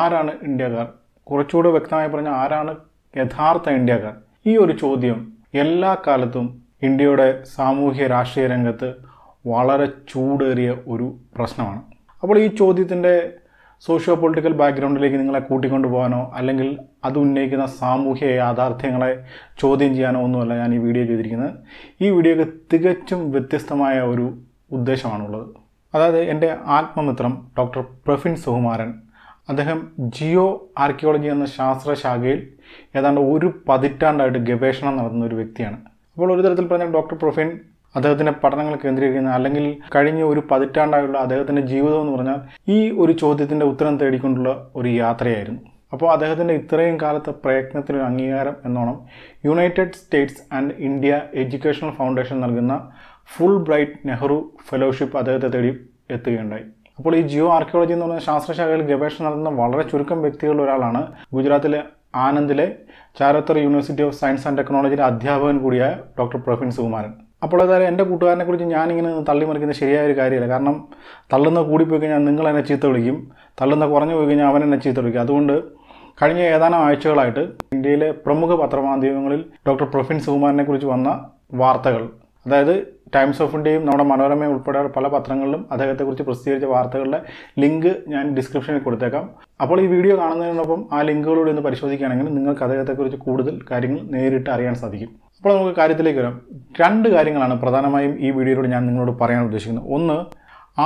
ആരാണ് ഇന്ത്യക്കാർ കുറച്ചുകൂടെ വ്യക്തമായി പറഞ്ഞാൽ ആരാണ് യഥാർത്ഥ ഇന്ത്യക്കാർ ഈ ഒരു ചോദ്യം എല്ലാ കാലത്തും ഇന്ത്യയുടെ സാമൂഹ്യ രാഷ്ട്രീയ രംഗത്ത് വളരെ ചൂടേറിയ ഒരു പ്രശ്നമാണ് അപ്പോൾ ഈ ചോദ്യത്തിൻ്റെ സോഷ്യോ പൊളിറ്റിക്കൽ ബാക്ക്ഗ്രൗണ്ടിലേക്ക് നിങ്ങളെ കൂട്ടിക്കൊണ്ടു പോകാനോ അല്ലെങ്കിൽ അത് ഉന്നയിക്കുന്ന സാമൂഹ്യ യാഥാർത്ഥ്യങ്ങളെ ചോദ്യം ചെയ്യാനോ ഒന്നുമല്ല ഞാൻ ഈ വീഡിയോ ചെയ്തിരിക്കുന്നത് ഈ വീഡിയോക്ക് തികച്ചും വ്യത്യസ്തമായ ഒരു ഉദ്ദേശമാണുള്ളത് അതായത് എൻ്റെ ആത്മമിത്രം ഡോക്ടർ പ്രഫിൻ സുകുമാരൻ അദ്ദേഹം ജിയോ ആർക്കിയോളജി എന്ന ശാസ്ത്രശാഖയിൽ ഏതാണ്ട് ഒരു പതിറ്റാണ്ടായിട്ട് ഗവേഷണം നടത്തുന്ന ഒരു വ്യക്തിയാണ് അപ്പോൾ ഒരു തരത്തിൽ പറഞ്ഞാൽ ഡോക്ടർ പ്രൊഫീൻ അദ്ദേഹത്തിൻ്റെ പഠനങ്ങൾ കേന്ദ്രീകരിക്കുന്ന അല്ലെങ്കിൽ കഴിഞ്ഞ ഒരു പതിറ്റാണ്ടായുള്ള അദ്ദേഹത്തിൻ്റെ ജീവിതം എന്ന് പറഞ്ഞാൽ ഈ ഒരു ചോദ്യത്തിൻ്റെ ഉത്തരം തേടിക്കൊണ്ടുള്ള ഒരു യാത്രയായിരുന്നു അപ്പോൾ അദ്ദേഹത്തിൻ്റെ ഇത്രയും കാലത്തെ പ്രയത്നത്തിനൊരു അംഗീകാരം എന്നോണം United States and India educational foundation നൽകുന്ന ഫുൾ ബ്രൈറ്റ് നെഹ്റു ഫെലോഷിപ്പ് അദ്ദേഹത്തെ തേടി എത്തുകയുണ്ടായി അപ്പോൾ ഈ ജിയോ ആർക്കിയോളജി എന്ന് പറയുന്ന ശാസ്ത്രശാഖയിൽ ഗവേഷണം നടത്തുന്ന വളരെ ചുരുക്കം വ്യക്തികളിൽ ഒരാളാണ് ഗുജറാത്തിലെ ആനന്ദിലെ Charotar university of science and ടെക്നോളജിയിലെ അധ്യാപകൻ കൂടിയായ ഡോക്ടർ പ്രഫിൻ സുകുമാരൻ അപ്പോൾ എന്തായാലും എൻ്റെ കൂട്ടുകാരനെ കുറിച്ച് ഞാനിങ്ങനെ തള്ളിമറിക്കുന്ന ശരിയായ ഒരു കാര്യമല്ല കാരണം തള്ളുന്ന കൂടിപ്പോയി കഴിഞ്ഞാൽ നിങ്ങൾ എന്നെ ചീത്ത വിളിക്കും തള്ളുന്ന കുറഞ്ഞു പോയി കഴിഞ്ഞാൽ അവൻ എന്നെ ചീത്ത വിളിക്കും അതുകൊണ്ട് കഴിഞ്ഞ ഏതാനും ആഴ്ചകളായിട്ട് ഇന്ത്യയിലെ പ്രമുഖ പത്രമാധ്യമങ്ങളിൽ ഡോക്ടർ പ്രഫിൻ സുകുമാരനെ കുറിച്ച് വന്ന വാർത്തകൾ അതായത് ടൈംസ് ഓഫിൻ്റെയും നമ്മുടെ മനോരമ ഉൾപ്പെടെ പല പത്രങ്ങളിലും അദ്ദേഹത്തെക്കുറിച്ച് പ്രസിദ്ധീകരിച്ച വാർത്തകളുടെ ലിങ്ക് ഞാൻ ഡിസ്ക്രിപ്ഷനിൽ കൊടുത്തേക്കാം അപ്പോൾ ഈ വീഡിയോ കാണുന്നതിനൊപ്പം ആ ലിങ്കുകളോട് ഒന്ന് പരിശോധിക്കുകയാണെങ്കിൽ നിങ്ങൾക്ക് അദ്ദേഹത്തെക്കുറിച്ച് കൂടുതൽ കാര്യങ്ങൾ നേരിട്ട് അറിയാൻ സാധിക്കും അപ്പോൾ നമുക്ക് കാര്യത്തിലേക്ക് വരാം രണ്ട് കാര്യങ്ങളാണ് പ്രധാനമായും ഈ വീഡിയോയിലൂടെ ഞാൻ നിങ്ങളോട് പറയാൻ ഉദ്ദേശിക്കുന്നത് ഒന്ന്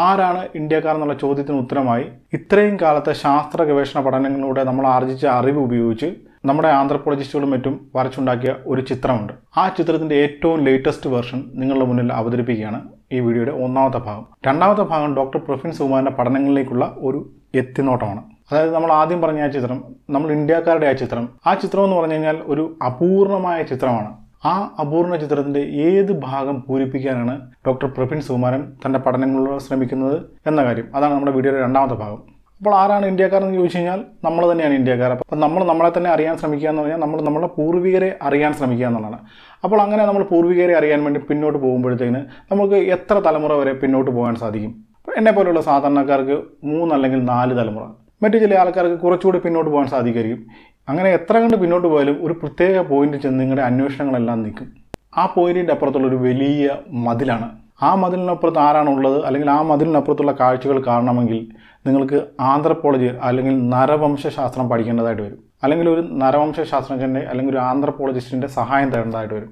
ആരാണ് ഇന്ത്യക്കാർ എന്നുള്ള ചോദ്യത്തിന് ഉത്തരമായി ഇത്രയും കാലത്തെ ശാസ്ത്ര ഗവേഷണ പഠനങ്ങളിലൂടെ നമ്മൾ ആർജിച്ച അറിവ് ഉപയോഗിച്ച് നമ്മുടെ ആന്ത്രപ്പോളജിസ്റ്റുകളും മറ്റും വരച്ചുണ്ടാക്കിയ ഒരു ചിത്രമുണ്ട് ആ ചിത്രത്തിൻ്റെ ഏറ്റവും ലേറ്റസ്റ്റ് വേർഷൻ നിങ്ങളുടെ മുന്നിൽ അവതരിപ്പിക്കുകയാണ് ഈ വീഡിയോയുടെ ഒന്നാമത്തെ ഭാഗം രണ്ടാമത്തെ ഭാഗം ഡോക്ടർ പ്രഫിൻ സുകുമാരൻ്റെ പഠനങ്ങളിലേക്കുള്ള ഒരു എത്തിനോട്ടമാണ് അതായത് നമ്മൾ ആദ്യം പറഞ്ഞ ആ ചിത്രം നമ്മൾ ഇന്ത്യക്കാരുടെ ആ ചിത്രം ആ ചിത്രം എന്ന് പറഞ്ഞു കഴിഞ്ഞാൽ ഒരു അപൂർണമായ ചിത്രമാണ് ആ അപൂർണ ചിത്രത്തിൻ്റെ ഏത് ഭാഗം പൂരിപ്പിക്കാനാണ് ഡോക്ടർ പ്രഫിൻ സുകുമാരൻ തൻ്റെ പഠനങ്ങളിലൂടെ ശ്രമിക്കുന്നത് എന്ന കാര്യം അതാണ് നമ്മുടെ വീഡിയോയുടെ രണ്ടാമത്തെ ഭാഗം അപ്പോൾ ആരാണ് ഇന്ത്യക്കാരെന്ന് ചോദിച്ചു കഴിഞ്ഞാൽ നമ്മൾ തന്നെയാണ് ഇന്ത്യക്കാർ അപ്പോൾ നമ്മൾ നമ്മളെ തന്നെ അറിയാൻ ശ്രമിക്കുക എന്ന് പറഞ്ഞാൽ നമ്മൾ നമ്മളെ പൂർവികരെ അറിയാൻ ശ്രമിക്കുക എന്നുള്ളതാണ് അപ്പോൾ അങ്ങനെ നമ്മൾ പൂർവികരെ അറിയാൻ വേണ്ടി പിന്നോട്ട് പോകുമ്പോഴത്തേന് നമുക്ക് എത്ര തലമുറ വരെ പിന്നോട്ട് പോകാൻ സാധിക്കും എന്നെ പോലെയുള്ള സാധാരണക്കാർക്ക് മൂന്ന് അല്ലെങ്കിൽ നാല് തലമുറ മറ്റു ചില ആൾക്കാർക്ക് കുറച്ചുകൂടി പിന്നോട്ട് പോകാൻ സാധിക്കുമായിരിക്കും അങ്ങനെ എത്ര കണ്ട് പിന്നോട്ട് പോയാലും ഒരു പ്രത്യേക പോയിന്റ് ചെന്ന് നിങ്ങളുടെ അന്വേഷണങ്ങളെല്ലാം നിൽക്കും ആ പോയിന്റിൻ്റെ അപ്പുറത്തുള്ളൊരു വലിയ മതിലാണ് ആ മതിലിനപ്പുറത്ത് ആരാണുള്ളത് അല്ലെങ്കിൽ ആ മതിലിനപ്പുറത്തുള്ള കാഴ്ചകൾ കാണണമെങ്കിൽ നിങ്ങൾക്ക് ആന്ത്രപ്പോളജി അല്ലെങ്കിൽ നരവംശാസ്ത്രം പഠിക്കേണ്ടതായിട്ട് വരും അല്ലെങ്കിൽ ഒരു നരവംശാസ്ത്രജ്ഞൻ്റെ അല്ലെങ്കിൽ ഒരു ആന്ത്രപ്പോളജിസ്റ്റിൻ്റെ സഹായം തേടേണ്ടതായിട്ട് വരും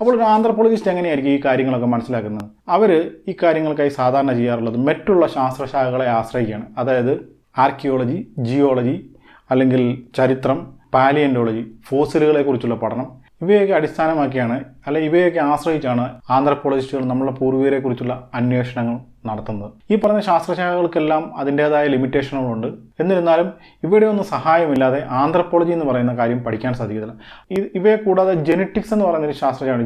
അപ്പോൾ ഒരു ആന്ത്രപ്പോളജിസ്റ്റ് എങ്ങനെയായിരിക്കും ഈ കാര്യങ്ങളൊക്കെ മനസ്സിലാക്കുന്നത് അവർ ഈ കാര്യങ്ങൾക്കായി സാധാരണ ചെയ്യാറുള്ളത് മറ്റുള്ള ശാസ്ത്രശാഖകളെ ആശ്രയിക്കുകയാണ് അതായത് ആർക്കിയോളജി ജിയോളജി അല്ലെങ്കിൽ ചരിത്രം പാലിയൻറ്റോളജി ഫോസിലുകളെക്കുറിച്ചുള്ള പഠനം ഇവയൊക്കെ അടിസ്ഥാനമാക്കിയാണ് അല്ലെ ഇവയൊക്കെ ആശ്രയിച്ചാണ് ആന്ധ്രപ്പോളജിസ്റ്റുകൾ നമ്മളെ പൂർവികരെക്കുറിച്ചുള്ള അന്വേഷണങ്ങൾ നടത്തുന്നത് ഈ പറഞ്ഞ ശാസ്ത്രശാഖകൾക്കെല്ലാം അതിൻ്റേതായ ലിമിറ്റേഷനുകളുണ്ട് എന്നിരുന്നാലും ഇവയുടെ ഒന്നും സഹായമില്ലാതെ ആന്ത്രപ്പോളജി എന്ന് പറയുന്ന കാര്യം പഠിക്കാൻ സാധിക്കത്തില്ല ഇവയെ കൂടാതെ ജെനറ്റിക്സ് എന്ന് പറയുന്നൊരു ശാസ്ത്രജ്ഞാണ്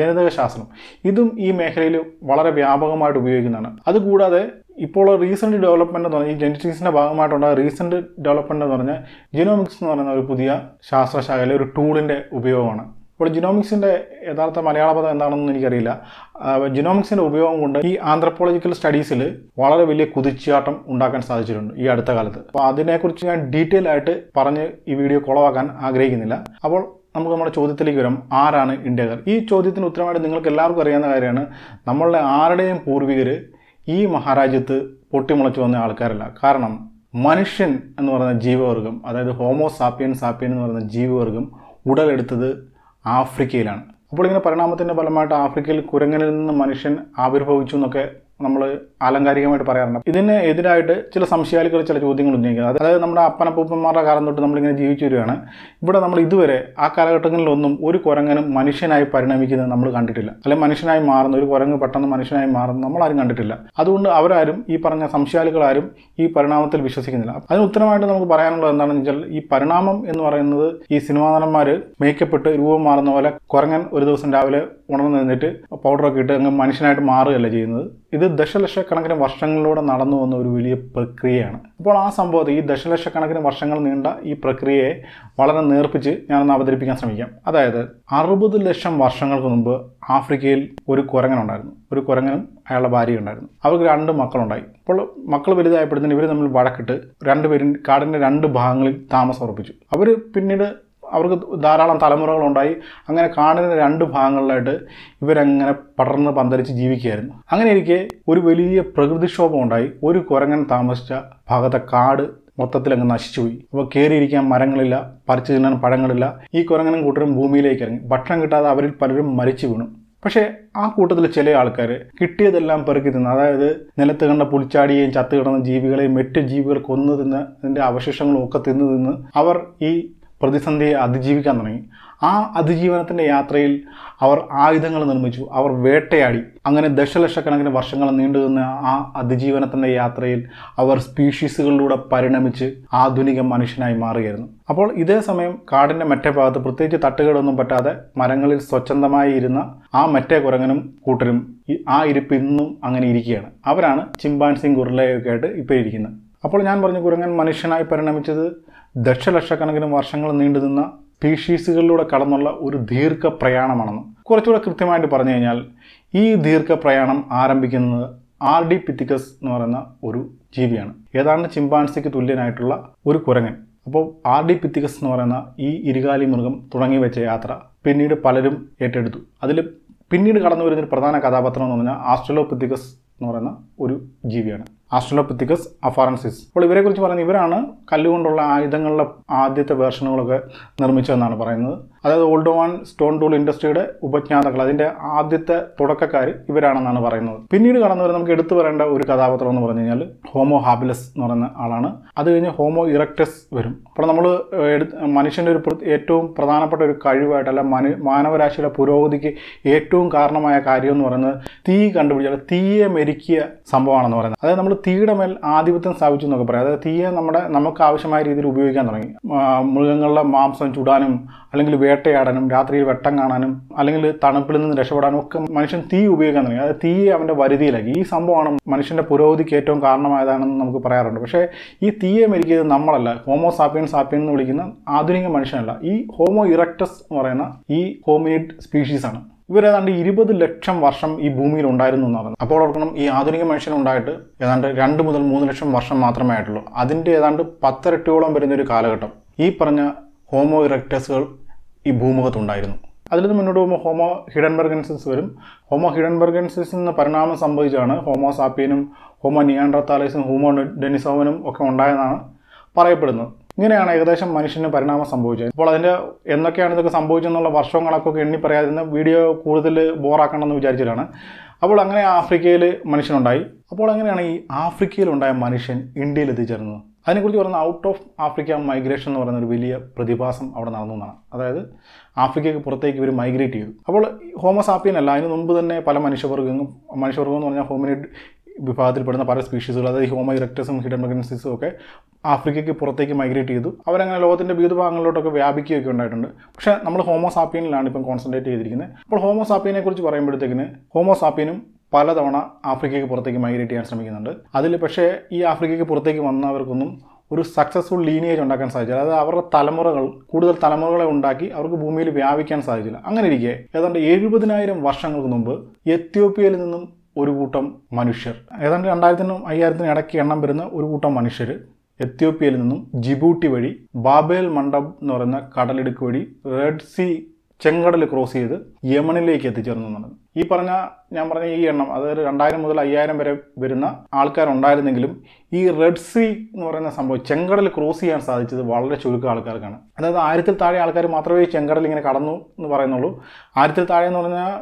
ജനിതക ശാസ്ത്രം ഇതും ഈ മേഖലയിൽ വളരെ വ്യാപകമായിട്ട് ഉപയോഗിക്കുന്നതാണ് അതുകൂടാതെ ഇപ്പോൾ റീസെൻറ്റ് ഡെവലപ്മെൻ്റ് എന്ന് പറഞ്ഞാൽ ഈ ജെനറ്റിക്സിൻ്റെ ഭാഗമായിട്ടുണ്ടായ റീസെൻറ്റ് ഡെവലപ്മെൻ്റ് എന്ന് പറഞ്ഞാൽ ജിനോമിക്സ് എന്ന് പറയുന്ന ഒരു പുതിയ ശാസ്ത്രശാഖയിലെ ഒരു ടൂളിൻ്റെ ഉപയോഗമാണ് ഇപ്പോൾ ജിനോമിക്സിൻ്റെ യഥാർത്ഥ മലയാള പദം എന്താണെന്ന് എനിക്കറിയില്ല ജിനോമിക്സിൻ്റെ ഉപയോഗം കൊണ്ട് ഈ ആന്ത്രപ്പോളജിക്കൽ സ്റ്റഡീസിൽ വളരെ വലിയ കുതിച്ചാട്ടം ഉണ്ടാക്കാൻ സാധിച്ചിട്ടുണ്ട് ഈ അടുത്ത കാലത്ത് അപ്പോൾ അതിനെക്കുറിച്ച് ഞാൻ ഡീറ്റെയിൽ ആയിട്ട് പറഞ്ഞ് ഈ വീഡിയോ കുളവാക്കാൻ ആഗ്രഹിക്കുന്നില്ല അപ്പോൾ നമുക്ക് നമ്മുടെ ചോദ്യത്തിലേക്ക് വരാം ആരാണ് ഇന്ത്യക്കാർ ഈ ചോദ്യത്തിന് ഉത്തരമായിട്ട് നിങ്ങൾക്ക് എല്ലാവർക്കും അറിയാവുന്ന കാര്യമാണ് നമ്മളുടെ ആരുടെയും പൂർവികർ ഈ മഹാരാജ്യത്ത് പൊട്ടിമുളച്ചു വന്ന ആൾക്കാരല്ല കാരണം മനുഷ്യൻ എന്ന് പറയുന്ന ജീവവർഗം അതായത് ഹോമോ സാപ്പിയൻ സാപ്പിയൻ എന്ന് പറയുന്ന ജീവവർഗം ഉടലെടുത്തത് ആഫ്രിക്കയിലാണ് അപ്പോൾ ഇങ്ങനെ പരിണാമത്തിൻ്റെ ഫലമായിട്ട് ആഫ്രിക്കയിൽ കുരങ്ങനിൽ നിന്ന് മനുഷ്യൻ ആവിർഭവിച്ചു എന്നൊക്കെ നമ്മൾ ആലങ്കാരികമായിട്ട് പറയാറുണ്ട് ഇതിന് എതിരായിട്ട് ചില സംശയാലികൾ ചില ചോദ്യങ്ങൾ ഉന്നയിക്കുന്നത് അതായത് നമ്മുടെ അപ്പനപ്പൂപ്പന്മാരുടെ കാലം തൊട്ട് നമ്മളിങ്ങനെ ജീവിച്ചു വരികയാണ് ഇവിടെ നമ്മൾ ഇതുവരെ ആ കാലഘട്ടങ്ങളിലൊന്നും ഒരു കുരങ്ങനും മനുഷ്യനായി പരിണമിക്കുന്നത് നമ്മൾ കണ്ടിട്ടില്ല അല്ലെങ്കിൽ മനുഷ്യനായി മാറുന്ന ഒരു കുരങ്ങ് പെട്ടെന്ന് മനുഷ്യനായി മാറുന്ന നമ്മളാരും കണ്ടിട്ടില്ല അതുകൊണ്ട് അവരാരും ഈ പറഞ്ഞ സംശയാലികളാരും ഈ പരിണാമത്തിൽ വിശ്വസിക്കുന്നില്ല അതിന് ഉത്തരമായിട്ട് നമുക്ക് പറയാനുള്ളത് എന്താണെന്ന് വെച്ചാൽ ഈ പരിണാമം എന്ന് പറയുന്നത് ഈ സിനിമാ നടന്മാർ മേക്കപ്പെട്ട് രൂപം മാറുന്ന പോലെ കുരങ്ങൻ ഒരു ദിവസം രാവിലെ ഉണർന്നു നിന്നിട്ട് പൗഡറൊക്കെ ഇട്ട് അങ്ങ് മനുഷ്യനായിട്ട് മാറുകയല്ല ചെയ്യുന്നത് ഇത് ദശലക്ഷക്കണക്കിന് വർഷങ്ങളിലൂടെ നടന്നു വന്ന ഒരു വലിയ പ്രക്രിയയാണ് അപ്പോൾ ആ സംഭവത്തെ ഈ ദശലക്ഷക്കണക്കിന് വർഷങ്ങൾ നീണ്ട ഈ പ്രക്രിയയെ വളരെ നേർപ്പിച്ച് ഞാനൊന്ന് അവതരിപ്പിക്കാൻ ശ്രമിക്കാം അതായത് അറുപത് ലക്ഷം വർഷങ്ങൾക്ക് മുമ്പ് ആഫ്രിക്കയിൽ ഒരു കുരങ്ങനുണ്ടായിരുന്നു ഒരു കുരങ്ങനും അയാളുടെ ഭാര്യയും ഉണ്ടായിരുന്നു അവർക്ക് രണ്ട് മക്കളുണ്ടായി അപ്പോൾ മക്കൾ വലുതായപ്പോഴത്തേന് ഇവർ തമ്മിൽ വഴക്കിട്ട് രണ്ടുപേരും കാടിൻ്റെ രണ്ട് ഭാഗങ്ങളിൽ താമസം ഉറപ്പിച്ചു അവർ പിന്നീട് അവർക്ക് ധാരാളം തലമുറകളുണ്ടായി അങ്ങനെ കാണുന്ന രണ്ട് ഭാഗങ്ങളിലായിട്ട് ഇവരങ്ങനെ പടർന്ന് പന്തലിച്ച് ജീവിക്കുകയായിരുന്നു അങ്ങനെ ഇരിക്കെ ഒരു വലിയ പ്രകൃതിക്ഷോഭം ഉണ്ടായി ഒരു കുരങ്ങൻ താമസിച്ച ഭാഗത്തെ കാട് മൊത്തത്തിൽ അങ്ങ് നശിച്ചുപോയി അപ്പോൾ കയറിയിരിക്കാൻ മരങ്ങളില്ല പറിച്ചു തിന്നാൻ പഴങ്ങളില്ല ഈ കുരങ്ങനും കൂട്ടരും ഭൂമിയിലേക്ക് ഇറങ്ങി ഭക്ഷണം കിട്ടാതെ അവരിൽ പലരും മരിച്ചു വീണു പക്ഷേ ആ കൂട്ടത്തിലെ ചില ആൾക്കാർ കിട്ടിയതെല്ലാം പെറുക്കി തിന്ന് അതായത് നിലത്ത് കണ്ട പുളിച്ചാടിയെയും ചത്ത് കിടന്ന ജീവികളെയും മറ്റ് ജീവികൾ കൊന്നു തിന്ന് അതിൻ്റെ അവശിഷ്ടങ്ങളും ഒക്കെ തിന്ന് തിന്ന് അവർ ഈ പ്രതിസന്ധിയെ അതിജീവിക്കാൻ തുടങ്ങി ആ അതിജീവനത്തിൻ്റെ യാത്രയിൽ അവർ ആയുധങ്ങൾ നിർമ്മിച്ചു അവർ വേട്ടയാടി അങ്ങനെ ദശലക്ഷക്കണക്കിന് വർഷങ്ങൾ നീണ്ടുനിന്ന ആ അതിജീവനത്തിൻ്റെ യാത്രയിൽ അവർ സ്പീഷീസുകളിലൂടെ പരിണമിച്ച് ആധുനിക മനുഷ്യനായി മാറുകയായിരുന്നു അപ്പോൾ ഇതേ സമയം കാടിൻ്റെ മറ്റേ ഭാഗത്ത് പ്രത്യേകിച്ച് തട്ടുകളൊന്നും പറ്റാതെ മരങ്ങളിൽ സ്വച്ഛന്തമായി ഇരുന്ന ആ മറ്റേ കുരങ്ങനും കൂട്ടരും ആ ഇരിപ്പ് ഇന്നും അങ്ങനെ ഇരിക്കുകയാണ് അവരാണ് ചിമ്പാൻസിങ് ഗുർലയൊക്കെ ആയിട്ട് ഇപ്പോൾ ഇരിക്കുന്നത് അപ്പോൾ ഞാൻ പറഞ്ഞു കുരങ്ങൻ മനുഷ്യനായി പരിണമിച്ചത് ദശലക്ഷക്കണക്കിന് വർഷങ്ങൾ നീണ്ടുനിന്ന സ്പീഷീസുകളിലൂടെ കടന്നുള്ള ഒരു ദീർഘ പ്രയാണമാണെന്ന് കുറച്ചുകൂടെ കൃത്യമായിട്ട് പറഞ്ഞു കഴിഞ്ഞാൽ ഈ ദീർഘ പ്രയാണം ആരംഭിക്കുന്നത് ആർ ഡി പിത്തിക്കസ് എന്ന് പറയുന്ന ഒരു ജീവിയാണ് ഏതാണ്ട് ചിമ്പാൻസിക്ക് തുല്യനായിട്ടുള്ള ഒരു കുരങ്ങൻ അപ്പോൾ ആർ ഡി പിത്തിക്കസ് എന്ന് പറയുന്ന ഈ ഇരുകാലി മൃഗം തുടങ്ങി വെച്ച യാത്ര പിന്നീട് പലരും ഏറ്റെടുത്തു അതിൽ പിന്നീട് കടന്നു വരുന്നൊരു പ്രധാന കഥാപാത്രം എന്ന് പറഞ്ഞാൽ ആസ്ട്രലോപിത്തിക്കസ് എന്ന് പറയുന്ന ഒരു ജീവിയാണ് ആസ്ട്രലോപിത്തിക്കസ് അഫാറൻസിസ് അപ്പോൾ ഇവരെക്കുറിച്ച് പറയുന്നത് ഇവരാണ് കല്ലുകൊണ്ടുള്ള ആയുധങ്ങളുടെ ആദ്യത്തെ വേർഷനുകളൊക്കെ നിർമ്മിച്ചതെന്നാണ് പറയുന്നത് അതായത് ഓൾഡ് വൺ സ്റ്റോൺ ടൂൾ ഇൻഡസ്ട്രിയുടെ ഉപജ്ഞാതാക്കൾ അതിൻ്റെ ആദ്യത്തെ തുടക്കക്കാർ ഇവരാണെന്നാണ് പറയുന്നത് പിന്നീട് കടന്നു നമുക്ക് എടുത്തു പറയേണ്ട ഒരു കഥാപാത്രം എന്ന് പറഞ്ഞു കഴിഞ്ഞാൽ ഹോമോ ഹാബിലസ് എന്ന് പറയുന്ന ആളാണ് അത് കഴിഞ്ഞ് ഹോമോ ഇറക്ടസ് വരും അപ്പോൾ നമ്മൾ മനുഷ്യൻ്റെ ഒരു ഏറ്റവും പ്രധാനപ്പെട്ട ഒരു കഴിവായിട്ട് അല്ല മനു മാനവരാശിയുടെ പുരോഗതിക്ക് ഏറ്റവും കാരണമായ കാര്യം എന്ന് പറയുന്നത് തീ കണ്ടുപിടിച്ചാൽ തീയെ മെരുക്കിയ സംഭവമാണെന്ന് പറയുന്നത് അതായത് നമ്മൾ തീയുടെ മേൽ ആധിപത്യം സ്ഥാപിച്ചു എന്നൊക്കെ പറയാം അതായത് തീയെ നമ്മുടെ നമുക്ക് ആവശ്യമായ രീതിയിൽ ഉപയോഗിക്കാൻ തുടങ്ങി മൃഗങ്ങളുടെ മാംസം ചുടാനും അല്ലെങ്കിൽ വേ വേട്ടയാടാനും രാത്രിയിൽ വെട്ടം കാണാനും അല്ലെങ്കിൽ തണുപ്പിൽ നിന്ന് രക്ഷപ്പെടാനും ഒക്കെ മനുഷ്യൻ തീ ഉപയോഗിക്കാൻ തുടങ്ങി അതായത് തീയെ അവൻ്റെ വരുതിയിലാക്കി ഈ സംഭവമാണ് മനുഷ്യൻ്റെ പുരോഗതിക്ക് ഏറ്റവും കാരണമായതാണെന്ന് നമുക്ക് പറയാറുണ്ട് പക്ഷേ ഈ തീയെ മെരുക്കിയത് നമ്മളല്ല ഹോമോ സാപ്പിയൻ സാപ്പിയൻ എന്ന് വിളിക്കുന്ന ആധുനിക മനുഷ്യനല്ല ഈ ഹോമോ ഇറക്ടസ് എന്ന് പറയുന്ന ഈ ഹോമിനിഡ് സ്പീഷീസാണ് ഇവരേതാണ്ട് ഇരുപത് ലക്ഷം വർഷം ഈ ഭൂമിയിൽ ഉണ്ടായിരുന്നു എന്ന് പറഞ്ഞു അപ്പോൾ ഓർക്കണം ഈ ആധുനിക മനുഷ്യൻ ഉണ്ടായിട്ട് ഏതാണ്ട് രണ്ട് മുതൽ മൂന്ന് ലക്ഷം വർഷം മാത്രമേ ആയിട്ടുള്ളൂ അതിൻ്റെ ഏതാണ്ട് പത്തരട്ടിയോളം വരുന്ന ഒരു കാലഘട്ടം ഈ പറഞ്ഞ ഹോമോ ഇറക്ടസുകൾ ഈ ഭൂമുഖത്തുണ്ടായിരുന്നു അതിൽ നിന്ന് മുന്നോട്ട് പോകുമ്പോൾ ഹോമോ ഹിഡൻബർഗൻസിസ് വരും ഹോമോ ഹിഡൻബർഗൻസിസ് എന്ന പരിണാമം സംഭവിച്ചാണ് ഹോമോ സാപ്പിയനും ഹോമോ നിയാൻഡർത്താലൈസും ഹോമോ ഡെനിസോവനും ഒക്കെ ഉണ്ടായെന്നാണ് പറയപ്പെടുന്നത് ഇങ്ങനെയാണ് ഏകദേശം മനുഷ്യന് പരിണാമം സംഭവിച്ചത് അപ്പോൾ അതിൻ്റെ എന്തൊക്കെയാണ് ഇതൊക്കെ സംഭവിച്ചെന്നുള്ള വർഷങ്ങളൊക്കെ എണ്ണി പറയാതെ വീഡിയോ കൂടുതൽ ബോറാക്കണമെന്ന് വിചാരിച്ചിട്ടാണ് അപ്പോൾ അങ്ങനെ ആഫ്രിക്കയിൽ മനുഷ്യനുണ്ടായി അപ്പോൾ അങ്ങനെയാണ് ഈ ആഫ്രിക്കയിലുണ്ടായ മനുഷ്യൻ ഇന്ത്യയിൽ എത്തിച്ചേർന്നത് അതിനെക്കുറിച്ച് പറയുന്ന ഔട്ട് ഓഫ് ആഫ്രിക്ക മൈഗ്രേഷൻ എന്ന് പറയുന്ന ഒരു വലിയ പ്രതിഭാസം അവിടെ നടന്നു എന്നാണ് അതായത് ആഫ്രിക്കയ്ക്ക് പുറത്തേക്ക് ഇവർ മൈഗ്രേറ്റ് ചെയ്തു അപ്പോൾ ഹോമോസാപ്പിയൻ അല്ല അതിന് മുമ്പ് തന്നെ പല മനുഷ്യവർഗ്ഗങ്ങളും മനുഷ്യവർഗ്ഗം എന്ന് പറഞ്ഞാൽ ഹോമിനിഡ് വിഭാഗത്തിൽപ്പെടുന്ന പല സ്പീഷീസുകൾ അതായത് ഹോമോ ഇറക്ടസും ഹിഡമഗ്നസിസും ഒക്കെ ആഫ്രിക്കയ്ക്ക് പുറത്തേക്ക് മൈഗ്രേറ്റ് ചെയ്തു അവരങ്ങനെ ലോകത്തിൻ്റെ വിവിധ ഭാഗങ്ങളിലോട്ടൊക്കെ വ്യാപിക്കുകയൊക്കെ ഉണ്ടായിട്ടുണ്ട് പക്ഷേ നമ്മൾ ഹോമോസാപ്പിയനിലാണ് ഇപ്പം കോൺസെൻട്രേറ്റ് ചെയ്തിരിക്കുന്നത് അപ്പോൾ ഹോമോസാപ്പിയനെ കുറിച്ച് പറയുമ്പോഴത്തേക്കിന് ഹോമോസാപ്പിയനും പലതവണ ആഫ്രിക്കയ്ക്ക് പുറത്തേക്ക് മൈഗ്രേറ്റ് ചെയ്യാൻ ശ്രമിക്കുന്നുണ്ട് അതിൽ പക്ഷേ ഈ ആഫ്രിക്കയ്ക്ക് പുറത്തേക്ക് വന്നവർക്കൊന്നും ഒരു സക്സസ്ഫുൾ ലീനിയേജ് ഉണ്ടാക്കാൻ സാധിച്ചില്ല അതായത് അവരുടെ തലമുറകൾ കൂടുതൽ തലമുറകളെ ഉണ്ടാക്കി അവർക്ക് ഭൂമിയിൽ വ്യാപിക്കാൻ സാധിച്ചില്ല അങ്ങനെ ഇരിക്കെ ഏതാണ്ട് എഴുപതിനായിരം വർഷങ്ങൾക്ക് മുമ്പ് എത്യോപ്യയിൽ നിന്നും ഒരു കൂട്ടം മനുഷ്യർ ഏതാണ്ട് രണ്ടായിരത്തിനും അയ്യായിരത്തിനും ഇടയ്ക്ക് എണ്ണം വരുന്ന ഒരു കൂട്ടം മനുഷ്യർ എത്യോപ്യയിൽ നിന്നും ജിബൂട്ടി വഴി ബാബേൽ മണ്ഡം എന്ന് പറയുന്ന കടലിടുക്ക് വഴി റെഡ് സീ ചെങ്കടൽ ക്രോസ് ചെയ്ത് യമണിലേക്ക് എത്തിച്ചേർന്നു നടന്നു ഈ പറഞ്ഞ ഞാൻ പറഞ്ഞ ഈ എണ്ണം അതായത് രണ്ടായിരം മുതൽ അയ്യായിരം വരെ വരുന്ന ആൾക്കാരുണ്ടായിരുന്നെങ്കിലും ഈ റെഡ് സീ എന്ന് പറയുന്ന സംഭവം ചെങ്കടൽ ക്രോസ് ചെയ്യാൻ സാധിച്ചത് വളരെ ചുരുക്കം ആൾക്കാർക്കാണ് അതായത് ആയിരത്തിൽ താഴെ ആൾക്കാർ മാത്രമേ ചെങ്കടൽ ഇങ്ങനെ കടന്നു എന്ന് പറയുന്നുള്ളൂ ആയിരത്തിൽ താഴെ എന്ന് പറഞ്ഞാൽ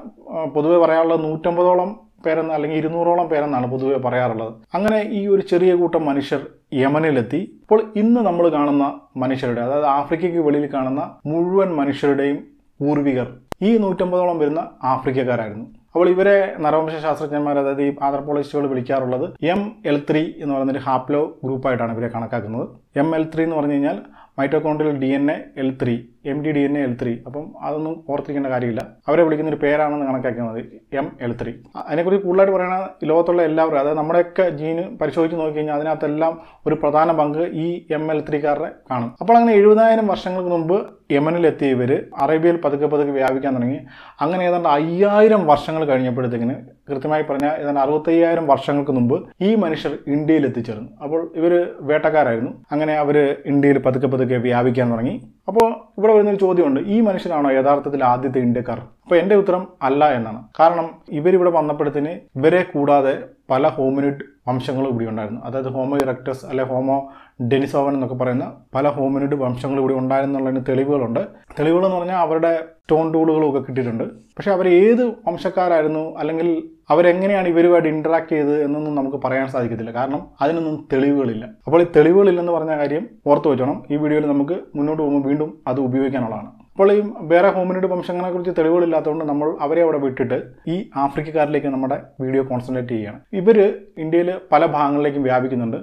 പൊതുവേ പറയാനുള്ളത് നൂറ്റമ്പതോളം പേരെന്ന് അല്ലെങ്കിൽ ഇരുന്നൂറോളം പേരെന്നാണ് പൊതുവേ പറയാറുള്ളത് അങ്ങനെ ഈ ഒരു ചെറിയ കൂട്ടം മനുഷ്യർ യമനിലെത്തി ഇപ്പോൾ ഇന്ന് നമ്മൾ കാണുന്ന മനുഷ്യരുടെ അതായത് ആഫ്രിക്കയ്ക്ക് വെളിയിൽ കാണുന്ന മുഴുവൻ മനുഷ്യരുടെയും പൂർവികർ ഈ നൂറ്റമ്പതോളം വരുന്ന ആഫ്രിക്കക്കാരായിരുന്നു അപ്പോൾ ഇവരെ നരവംശ ശാസ്ത്രജ്ഞന്മാർ അതായത് ഈ ആന്ത്രപ്പോളജിസ്റ്റുകൾ വിളിക്കാറുള്ളത് എം എൽ ത്രീ എന്ന് പറയുന്നൊരു ഹാപ്ലോ ഗ്രൂപ്പായിട്ടാണ് ഇവരെ കണക്കാക്കുന്നത് എം എൽ ത്രീ എന്ന് പറഞ്ഞു കഴിഞ്ഞാൽ mitochondrial D N A L three M D D N L three അപ്പം അതൊന്നും ഓർത്തിരിക്കേണ്ട കാര്യമില്ല അവരെ വിളിക്കുന്ന ഒരു പേരാണെന്ന് കണക്കാക്കിയാൽ മതി എം എൽ ത്രീ അതിനെക്കുറിച്ച് കൂടുതലായിട്ട് പറയണ ലോകത്തുള്ള എല്ലാവരും അതായത് നമ്മുടെയൊക്കെ ജീന് പരിശോധിച്ച് നോക്കിക്കഴിഞ്ഞാൽ അതിനകത്തെല്ലാം ഒരു പ്രധാന പങ്ക് ഈ എം എൽ ത്രീക്കാരുടെ കാണും അപ്പോൾ അങ്ങനെ എഴുപതിനായിരം വർഷങ്ങൾക്ക് മുമ്പ് എത്തിയ ഇവർ അറേബ്യയിൽ പതുക്കെ പതുക്കെ വ്യാപിക്കാൻ തുടങ്ങി അങ്ങനെ ഏതാണ്ട് അയ്യായിരം വർഷങ്ങൾ കഴിഞ്ഞപ്പോഴത്തേക്കിന് കൃത്യമായി പറഞ്ഞാൽ ഏതാണ്ട് അറുപത്തയ്യായിരം വർഷങ്ങൾക്ക് മുമ്പ് ഈ മനുഷ്യർ ഇന്ത്യയിൽ എത്തിച്ചേർന്നു അപ്പോൾ ഇവർ വേട്ടക്കാരായിരുന്നു അങ്ങനെ അവർ ഇന്ത്യയിൽ പതുക്കെ പതുക്കെ വ്യാപിക്കാൻ തുടങ്ങി അപ്പോൾ ഇവിടെ വരുന്നൊരു ചോദ്യമുണ്ട് ഈ മനുഷ്യനാണോ യഥാർത്ഥത്തിൽ ആദ്യത്തെ ഇന്ത്യക്കാർ അപ്പോൾ എൻ്റെ ഉത്തരം അല്ല എന്നാണ് കാരണം ഇവരിവിടെ വന്നപ്പോഴത്തിന് ഇവരെ കൂടാതെ പല ഹോമിനിഡ് വംശങ്ങളും ഇവിടെ ഉണ്ടായിരുന്നു അതായത് ഹോമോ ഇറക്ടസ് അല്ലെ ഹോമോ ഡെനിസോവൻ എന്നൊക്കെ പറയുന്ന പല ഹോമിനിഡ് വംശങ്ങൾ ഇവിടെ ഉണ്ടായിരുന്നുള്ളതിന് തെളിവുകളുണ്ട് എന്ന് പറഞ്ഞാൽ അവരുടെ സ്റ്റോൺ ടൂളുകളൊക്കെ കിട്ടിയിട്ടുണ്ട് പക്ഷേ അവർ ഏത് വംശക്കാരായിരുന്നു അല്ലെങ്കിൽ അവരെങ്ങനെയാണ് ഇവരുമായിട്ട് ഇൻട്രാക്ട് ചെയ്തത് എന്നൊന്നും നമുക്ക് പറയാൻ സാധിക്കത്തില്ല കാരണം അതിനൊന്നും തെളിവുകളില്ല അപ്പോൾ ഈ തെളിവുകളില്ലെന്ന് പറഞ്ഞ കാര്യം ഓർത്തു വെച്ചോണം ഈ വീഡിയോയിൽ നമുക്ക് മുന്നോട്ട് പോകുമ്പോൾ വീണ്ടും അത് ഉപയോഗിക്കാനുള്ളതാണ് അപ്പോൾ വേറെ ഹോമിനിഡ് വംശങ്ങളെ കുറിച്ച് തെളിവുകളില്ലാത്തതുകൊണ്ട് നമ്മൾ അവരെ അവിടെ വിട്ടിട്ട് ഈ ആഫ്രിക്കക്കാരിലേക്ക് നമ്മുടെ വീഡിയോ കോൺസെൻട്രേറ്റ് ചെയ്യുകയാണ് ഇവർ ഇന്ത്യയിൽ പല ഭാഗങ്ങളിലേക്കും വ്യാപിക്കുന്നുണ്ട്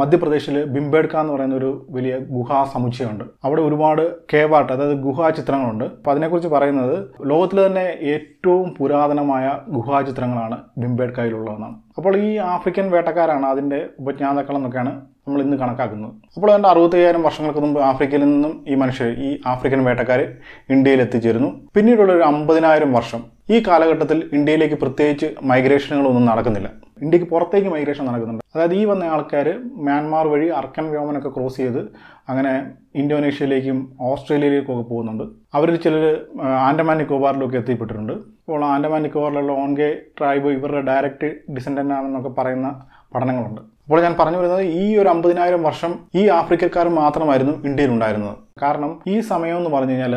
മധ്യപ്രദേശിൽ ബിംബേഡ്ക എന്ന് പറയുന്ന ഒരു വലിയ ഗുഹാ സമുച്ചയമുണ്ട് അവിടെ ഒരുപാട് കേവാട്ട് അതായത് ഗുഹാ ചിത്രങ്ങളുണ്ട് അപ്പോൾ അതിനെക്കുറിച്ച് പറയുന്നത് ലോകത്തിൽ തന്നെ ഏറ്റവും പുരാതനമായ ഗുഹാ ചിത്രങ്ങളാണ് ബിംബേഡ്കയിലുള്ളതെന്നാണ് അപ്പോൾ ഈ ആഫ്രിക്കൻ വേട്ടക്കാരാണ് അതിൻ്റെ ഉപജ്ഞാതാക്കൾ എന്നൊക്കെയാണ് നമ്മൾ ഇന്ന് കണക്കാക്കുന്നത് അപ്പോൾ അതിൻ്റെ അറുപത്തയ്യായിരം വർഷങ്ങൾക്ക് മുമ്പ് ആഫ്രിക്കയിൽ നിന്നും ഈ മനുഷ്യർ ഈ ആഫ്രിക്കൻ വേട്ടക്കാർ ഇന്ത്യയിൽ എത്തിച്ചേരുന്നു പിന്നീടുള്ള ഒരു അമ്പതിനായിരം വർഷം ഈ കാലഘട്ടത്തിൽ ഇന്ത്യയിലേക്ക് പ്രത്യേകിച്ച് മൈഗ്രേഷനുകളൊന്നും നടക്കുന്നില്ല ഇന്ത്യക്ക് പുറത്തേക്ക് മൈഗ്രേഷൻ നടക്കുന്നുണ്ട് അതായത് ഈ വന്ന ആൾക്കാർ മ്യാൻമാർ വഴി അർക്കൻ വ്യോമനൊക്കെ ക്രോസ് ചെയ്ത് അങ്ങനെ ഇന്തോനേഷ്യയിലേക്കും ഓസ്ട്രേലിയയിലേക്കും ഒക്കെ പോകുന്നുണ്ട് അവരിൽ ചിലർ ആൻഡമാൻ നിക്കോബാറിലൊക്കെ എത്തിപ്പെട്ടിട്ടുണ്ട് ഇപ്പോൾ ആൻഡമാൻ നിക്കോബാറിലുള്ള ഓൺഗെ ട്രൈബ് ഇവരുടെ ഡയറക്റ്റ് ഡിസെൻഡൻ്റ് ആണെന്നൊക്കെ പറയുന്ന പഠനങ്ങളുണ്ട് അപ്പോൾ ഞാൻ പറഞ്ഞു വരുന്നത് ഈ ഒരു അമ്പതിനായിരം വർഷം ഈ ആഫ്രിക്കക്കാർ മാത്രമായിരുന്നു ഇന്ത്യയിൽ ഉണ്ടായിരുന്നത് കാരണം ഈ സമയം എന്ന് പറഞ്ഞു കഴിഞ്ഞാൽ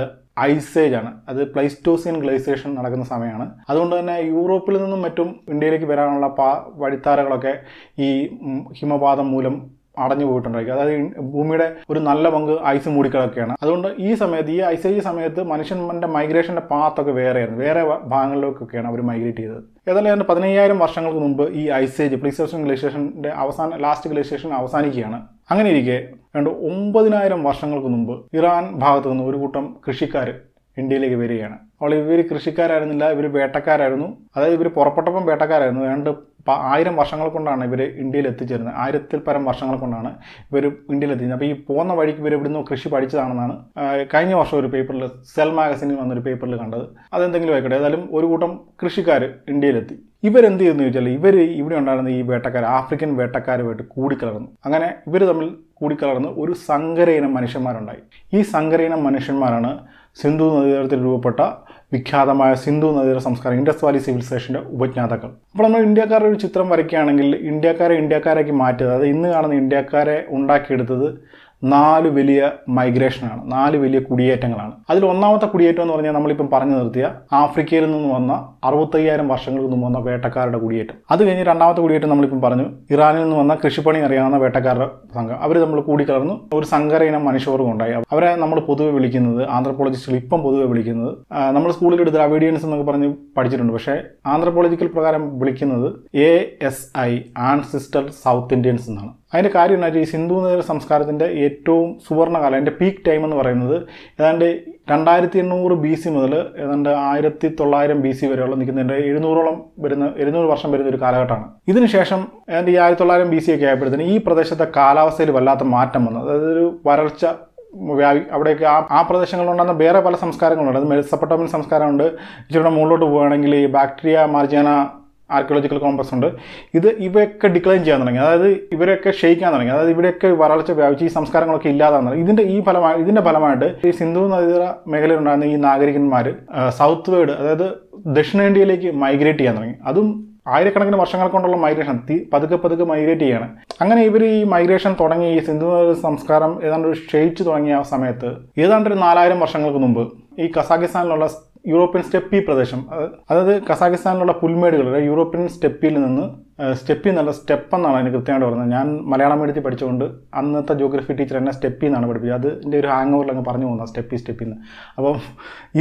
ഐസ് ഏജ് ആണ് അത് പ്ലൈസ്റ്റോസിയൻ ഗ്ലേസിയേഷൻ നടക്കുന്ന സമയമാണ് അതുകൊണ്ട് തന്നെ യൂറോപ്പിൽ നിന്നും മറ്റും ഇന്ത്യയിലേക്ക് വരാനുള്ള പാ വഴിത്താരകളൊക്കെ ഈ ഹിമപാതം മൂലം അടഞ്ഞു പോയിട്ടുണ്ടായിരിക്കും അതായത് ഭൂമിയുടെ ഒരു നല്ല പങ്ക് ഐസ് മൂടിക്കിടക്കുകയാണ് അതുകൊണ്ട് ഈ സമയത്ത് ഈ ഐസ് ഏജ് സമയത്ത് മനുഷ്യന്മാരുടെ മൈഗ്രേഷൻ്റെ പാത്തൊക്കെ വേറെയായിരുന്നു വേറെ ഭാഗങ്ങളിലേക്കൊക്കെയാണ് അവർ മൈഗ്രേറ്റ് ചെയ്തത് ഏതായാലും തന്നെ പതിനയ്യായിരം വർഷങ്ങൾക്ക് മുമ്പ് ഈ ഐസ് ഏജ് പ്രീസേഷൻ ഗ്ലേഷ്യേഷൻ്റെ അവസാന ലാസ്റ്റ് ഗ്ലേഷ്യേഷൻ അവസാനിക്കുകയാണ് അങ്ങനെ ഇരിക്കെ രണ്ട് ഒമ്പതിനായിരം വർഷങ്ങൾക്ക് മുമ്പ് ഇറാൻ ഭാഗത്തു നിന്ന് ഒരു കൂട്ടം കൃഷിക്കാർ ഇന്ത്യയിലേക്ക് വരികയാണ് അവൾ ഇവർ കൃഷിക്കാരായിരുന്നില്ല ഇവർ വേട്ടക്കാരായിരുന്നു അതായത് ഇവർ പുറപ്പെട്ടപ്പം വേട്ടക്കാരായിരുന്നു ഏതാണ്ട് ആയിരം വർഷങ്ങൾ കൊണ്ടാണ് ഇവർ ഇന്ത്യയിൽ എത്തിച്ചേരുന്നത് ആയിരത്തിൽ പരം വർഷങ്ങൾ കൊണ്ടാണ് ഇവർ ഇന്ത്യയിൽ എത്തിച്ചത് അപ്പോൾ ഈ പോകുന്ന വഴിക്ക് ഇവർ എവിടുന്നോ കൃഷി പഠിച്ചതാണെന്നാണ് കഴിഞ്ഞ വർഷം ഒരു പേപ്പറിൽ സെൽ മാഗസിനിൽ വന്നൊരു പേപ്പറിൽ കണ്ടത് അതെന്തെങ്കിലും ആയിക്കോട്ടെ ഏതായാലും ഒരു കൂട്ടം കൃഷിക്കാർ ഇന്ത്യയിലെത്തി ഇവരെന്ത് ചെയ്തെന്ന് ചോദിച്ചാൽ ഇവർ ഇവിടെ ഉണ്ടായിരുന്ന ഈ വേട്ടക്കാർ ആഫ്രിക്കൻ വേട്ടക്കാരുമായിട്ട് കൂടിക്കലർന്നു അങ്ങനെ ഇവർ തമ്മിൽ കൂടിക്കലർന്ന് ഒരു സങ്കരയിനം മനുഷ്യന്മാരുണ്ടായി ഈ സങ്കരയിനം മനുഷ്യന്മാരാണ് സിന്ധു നദീതീരത്തിൽ രൂപപ്പെട്ട വിഖ്യാതമായ സിന്ധു നദിയുടെ സംസ്കാരം ഇൻഡസ് വാലി സിവിലൈസേഷൻ്റെ ഉപജ്ഞാതാക്കൾ അപ്പോൾ നമ്മൾ ഇന്ത്യക്കാരുടെ ഒരു ചിത്രം വരയ്ക്കുകയാണെങ്കിൽ ഇന്ത്യക്കാരെ ഇന്ത്യക്കാരാക്കി മാറ്റിയത് അതായത് ഇന്ന് കാണുന്ന ഇന്ത്യക്കാരെ ഉണ്ടാക്കിയെടുത്തത് നാല് വലിയ മൈഗ്രേഷനാണ് നാല് വലിയ കുടിയേറ്റങ്ങളാണ് അതിൽ ഒന്നാമത്തെ കുടിയേറ്റം എന്ന് പറഞ്ഞാൽ നമ്മളിപ്പം പറഞ്ഞു നിർത്തിയ ആഫ്രിക്കയിൽ നിന്ന് വന്ന അറുപത്തയ്യായിരം വർഷങ്ങൾക്ക് നിന്ന് വന്ന വേട്ടക്കാരുടെ കുടിയേറ്റം അത് കഴിഞ്ഞ് രണ്ടാമത്തെ കുടിയേറ്റം നമ്മളിപ്പം പറഞ്ഞു ഇറാനിൽ നിന്ന് വന്ന കൃഷിപ്പണി അറിയാവുന്ന വേട്ടക്കാരുടെ സംഘം അവർ നമ്മൾ കൂടിക്കലർന്നു ഒരു സങ്കര ഇനം മനുഷ്യവർഗം ഉണ്ടായി അവരെ നമ്മൾ പൊതുവെ വിളിക്കുന്നത് ആന്ത്രപ്പോളജിസ്റ്റുകൾ ഇപ്പം പൊതുവെ വിളിക്കുന്നത് നമ്മൾ സ്കൂളിൽ ഒരു ദ്രാവിഡിയൻസ് എന്നൊക്കെ പറഞ്ഞ് പഠിച്ചിട്ടുണ്ട് പക്ഷേ ആന്ത്രപ്പോളജിക്കൽ പ്രകാരം വിളിക്കുന്നത് A S I ancestor South Indians എന്നാണ് അതിൻ്റെ കാര്യം എന്നായിട്ട് ഈ സിന്ധു നദീര സംസ്കാരത്തിൻ്റെ ഏറ്റവും സുവർണകാലം അതിൻ്റെ പീക്ക് ടൈം എന്ന് പറയുന്നത് ഏതാണ്ട് രണ്ടായിരത്തി എണ്ണൂറ് ബി സി മുതൽ ഏതാണ്ട് ആയിരത്തി തൊള്ളായിരം ബി സി വരെയുള്ള നിൽക്കുന്നതിൻ്റെ എഴുന്നൂറോളം വരുന്ന എഴുന്നൂറ് വർഷം വരുന്ന ഒരു കാലഘട്ടമാണ് ഇതിനുശേഷം ഏതാണ്ട് ഈ ആയിരത്തി തൊള്ളായിരം ബി സി ഒക്കെ ആയപ്പോഴത്തേന് ഈ പ്രദേശത്തെ കാലാവസ്ഥയിൽ വല്ലാത്ത മാറ്റം വന്നു അതായത് ഒരു വരൾച്ച വ്യാപി അവിടെയൊക്കെ ആ ആ പ്രദേശങ്ങളിലുണ്ടാകുന്ന വേറെ പല സംസ്കാരങ്ങളുണ്ട് അത് മെസപ്പട്ടോമിൻ സംസ്കാരമുണ്ട് ഇച്ചിരിയുടെ മുകളിലോട്ട് പോവുകയാണെങ്കിൽ ഈ ബാക്ടീരിയ മാർജിയാന ആർക്കിയോളജിക്കൽ കോംപ്ലക്സ് ഉണ്ട് ഇത് ഇവയൊക്കെ ഡിക്ലൈൻ ചെയ്യാൻ തുടങ്ങി അതായത് ഇവരൊക്കെ ക്ഷയിക്കാൻ തുടങ്ങി അതായത് ഇവിടെയൊക്കെ വരൾച്ച വ്യാപിച്ച് ഈ സംസ്കാരങ്ങളൊക്കെ ഇല്ലാതാൻ തുടങ്ങി ഇതിൻ്റെ ഈ ഫലമായി ഇതിൻ്റെ ഫലമായിട്ട് ഈ സിന്ധു നദീതര മേഖലയിലുണ്ടായിരുന്ന ഈ നാഗരികന്മാർ സൗത്ത് വേർഡ് അതായത് ദക്ഷിണേന്ത്യയിലേക്ക് മൈഗ്രേറ്റ് ചെയ്യാൻ തുടങ്ങി അതും ആയിരക്കണക്കിന് വർഷങ്ങൾ കൊണ്ടുള്ള മൈഗ്രേഷൻ തീ പതുക്കെ പതുക്കെ മൈഗ്രേറ്റ് ചെയ്യുകയാണ് അങ്ങനെ ഇവർ ഈ മൈഗ്രേഷൻ തുടങ്ങി ഈ സിന്ധു സംസ്കാരം ഏതാണ്ട് ക്ഷയിച്ചു തുടങ്ങിയ സമയത്ത് ഏതാണ്ട് ഒരു നാലായിരം വർഷങ്ങൾക്ക് മുമ്പ് ഈ കസാഖിസ്ഥാനിലുള്ള യൂറോപ്യൻ സ്റ്റെപ്പി പ്രദേശം അതായത് കസാഖിസ്ഥാനിലുള്ള പുൽമേടുകൾ യൂറോപ്യൻ സ്റ്റെപ്പിയിൽ നിന്ന് സ്റ്റെപ്പി എന്നല്ല സ്റ്റെപ്പ് എന്നാണ് അതിന് കൃത്യമായിട്ട് പറഞ്ഞത് ഞാൻ മലയാളം മീഡിയത്തിൽ പഠിച്ചുകൊണ്ട് അന്നത്തെ ജോഗ്രഫി ടീച്ചർ എന്നെ സ്റ്റെപ്പി എന്നാണ് പഠിപ്പിച്ചത് അത് എൻ്റെ ഒരു ഹാങ് ഓവറിൽ അങ്ങ് പറഞ്ഞു പോകുന്നത് സ്റ്റെപ്പി സ്റ്റെപ്പിൽ നിന്ന് അപ്പം